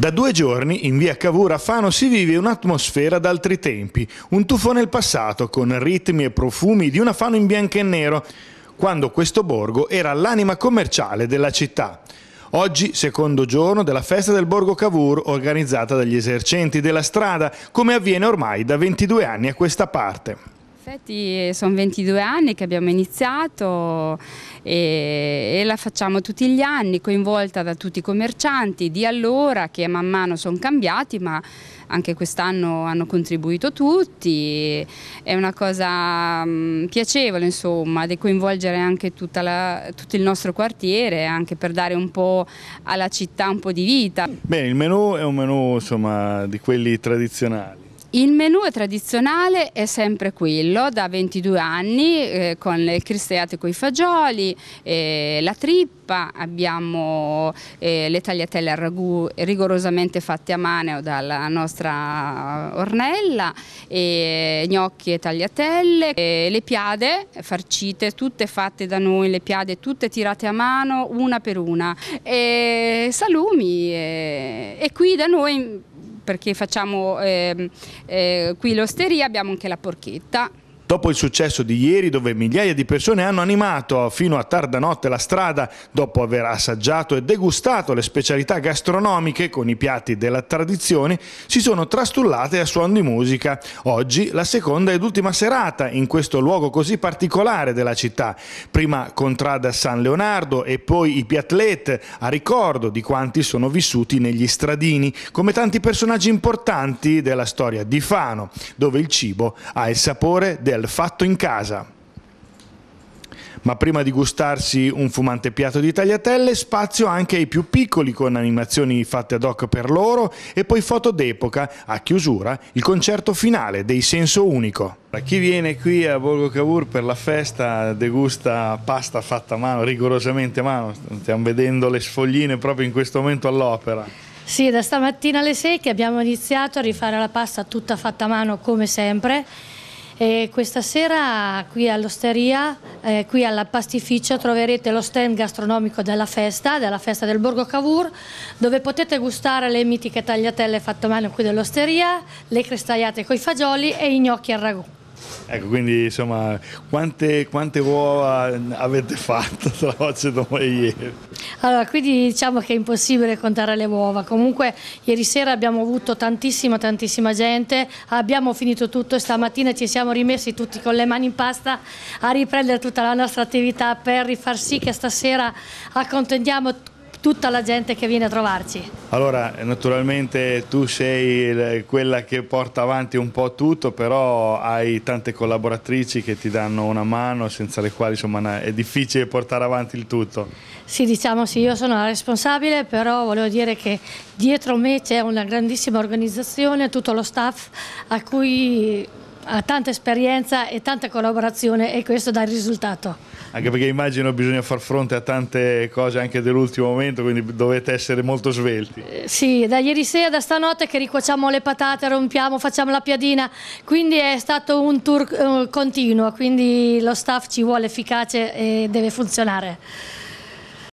Da due giorni in via Cavour a Fano si vive un'atmosfera d'altri tempi, un tuffo nel passato con ritmi e profumi di una Fano in bianco e nero, quando questo borgo era l'anima commerciale della città. Oggi, secondo giorno della festa del Borgo Cavour organizzata dagli esercenti della strada, come avviene ormai da 22 anni a questa parte effetti sono 22 anni che abbiamo iniziato e, e, la facciamo tutti gli anni, coinvolta da tutti i commercianti di allora che man mano sono cambiati, ma anche quest'anno hanno contribuito tutti. È una cosa mh, mm, piacevole, insomma, di coinvolgere anche la, tutto il nostro quartiere, anche per dare un po' alla città un po' di vita. Bene, il menù è un menù insomma, di quelli tradizionali. Il menù tradizionale è sempre quello, da 22 anni, eh, con il cristeate con i fagioli, eh, la trippa, abbiamo eh, le tagliatelle al ragù rigorosamente fatte a mano dalla nostra Ornella, gnocchi e tagliatelle, le piade farcite, tutte fatte da noi, le piade tutte tirate a mano, una per una, salumi e qui da noi perché facciamo eh, eh, qui l'osteria, abbiamo anche la porchetta Dopo il successo di ieri, dove migliaia di persone hanno animato fino a tarda notte la strada, dopo aver assaggiato e degustato le specialità gastronomiche con i piatti della tradizione, si sono trastullate a suon di musica. Oggi la seconda ed ultima serata in questo luogo così particolare della città. Prima contrada San Leonardo e poi i Piatlet, a ricordo di quanti sono vissuti negli stradini, come tanti personaggi importanti della storia di Fano, dove il cibo ha il sapore della cocktail fatto in casa. Ma prima di gustarsi un fumante piatto di tagliatelle, spazio anche ai più piccoli con animazioni fatte ad hoc per loro e poi foto d'epoca, a chiusura, il concerto finale dei Senso Unico. Chi viene qui a Borgo Cavour per la festa degusta pasta fatta a mano, rigorosamente a mano, stiamo vedendo le sfogline proprio in questo momento all'opera. Sì, da stamattina alle 6 che abbiamo iniziato a rifare la pasta tutta fatta a mano come sempre e questa sera qui all'osteria, eh, qui alla pastificia troverete lo stand gastronomico della festa, della festa del Borgo Cavour, dove potete gustare le mitiche tagliatelle fatte a mano qui dell'osteria, le crestagliate i fagioli e i gnocchi al ragù. Ecco, quindi insomma, quante, quante uova avete fatto tra oggi e domani ieri? Allora, quindi diciamo che è impossibile contare le uova, comunque ieri sera abbiamo avuto tantissima, tantissima gente, abbiamo finito tutto e stamattina ci siamo rimessi tutti con le mani in pasta a riprendere tutta la nostra attività per rifar sì che stasera accontendiamo tutta la gente che viene a trovarci? Allora, naturalmente tu sei quella che porta avanti un po' tutto, però hai tante collaboratrici che ti danno una mano, senza le quali insomma, è difficile portare avanti il tutto. Sì, diciamo sì, io sono la responsabile, però volevo dire che dietro me c'è una grandissima organizzazione, tutto lo staff a cui ha tanta esperienza e tanta collaborazione e questo dà il risultato. Anche perché immagino bisogna far fronte a tante cose anche dell'ultimo momento, quindi dovete essere molto svelti. Eh, sì, da ieri sera, da stanotte che ricuociamo le patate, rompiamo, facciamo la piadina, quindi è stato un tour eh, continuo, quindi lo staff ci vuole efficace e deve funzionare.